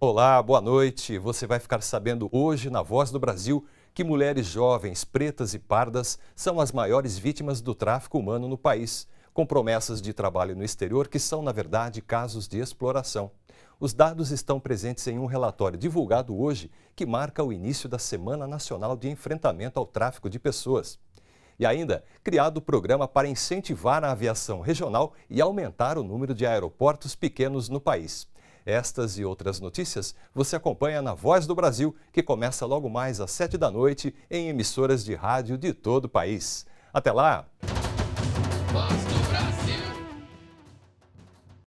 Olá, boa noite. Você vai ficar sabendo hoje na Voz do Brasil que mulheres jovens, pretas e pardas são as maiores vítimas do tráfico humano no país, com promessas de trabalho no exterior que são, na verdade, casos de exploração. Os dados estão presentes em um relatório divulgado hoje que marca o início da Semana Nacional de Enfrentamento ao Tráfico de Pessoas. E ainda, criado o programa para incentivar a aviação regional e aumentar o número de aeroportos pequenos no país. Estas e outras notícias você acompanha na Voz do Brasil, que começa logo mais às 7 da noite em emissoras de rádio de todo o país. Até lá!